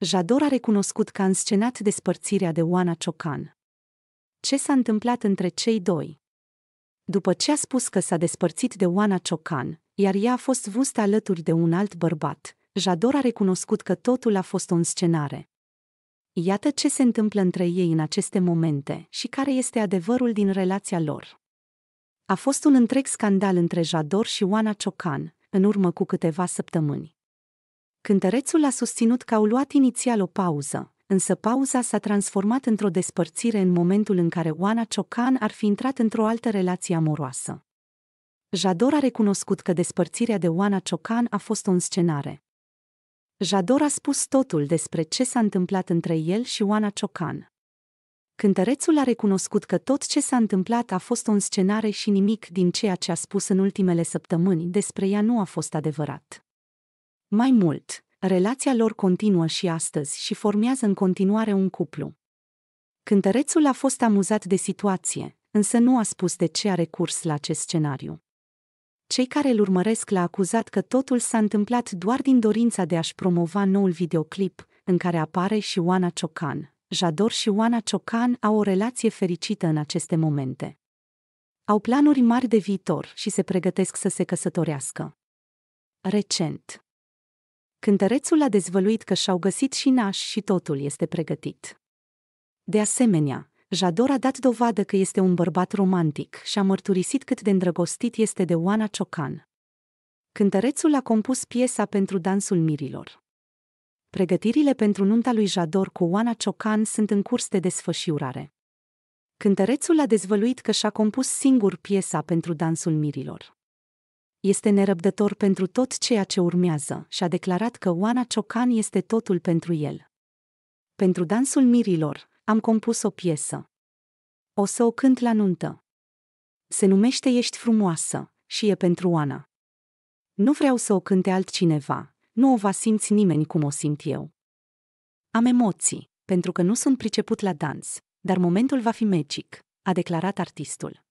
Jador a recunoscut că a înscenat despărțirea de Oana Ciocan. Ce s-a întâmplat între cei doi? După ce a spus că s-a despărțit de Oana Ciocan, iar ea a fost vustă alături de un alt bărbat, Jador a recunoscut că totul a fost o înscenare. Iată ce se întâmplă între ei în aceste momente și care este adevărul din relația lor. A fost un întreg scandal între Jador și Oana Ciocan, în urmă cu câteva săptămâni. Cântărețul a susținut că au luat inițial o pauză, însă pauza s-a transformat într-o despărțire în momentul în care Oana Ciocan ar fi intrat într-o altă relație amoroasă. Jador a recunoscut că despărțirea de Oana Ciocan a fost o înscenare. Jador a spus totul despre ce s-a întâmplat între el și Oana Ciocan. Cântărețul a recunoscut că tot ce s-a întâmplat a fost o înscenare și nimic din ceea ce a spus în ultimele săptămâni despre ea nu a fost adevărat. Mai mult, Relația lor continuă și astăzi și formează în continuare un cuplu. Cântărețul a fost amuzat de situație, însă nu a spus de ce a recurs la acest scenariu. Cei care îl urmăresc l-a acuzat că totul s-a întâmplat doar din dorința de a-și promova noul videoclip, în care apare și Oana Ciocan. Jador și Oana Ciocan au o relație fericită în aceste momente. Au planuri mari de viitor și se pregătesc să se căsătorească. Recent Cântărețul a dezvăluit că și-au găsit și naș și totul este pregătit. De asemenea, Jador a dat dovadă că este un bărbat romantic și a mărturisit cât de îndrăgostit este de Oana Ciocan. Cântărețul a compus piesa pentru Dansul Mirilor. Pregătirile pentru nunta lui Jador cu Oana Ciocan sunt în curs de desfășurare. Cântărețul a dezvăluit că și-a compus singur piesa pentru Dansul Mirilor este nerăbdător pentru tot ceea ce urmează și a declarat că Oana Ciocan este totul pentru el. Pentru dansul mirilor, am compus o piesă. O să o cânt la nuntă. Se numește Ești frumoasă și e pentru Oana. Nu vreau să o cânte altcineva, nu o va simți nimeni cum o simt eu. Am emoții, pentru că nu sunt priceput la dans, dar momentul va fi magic, a declarat artistul.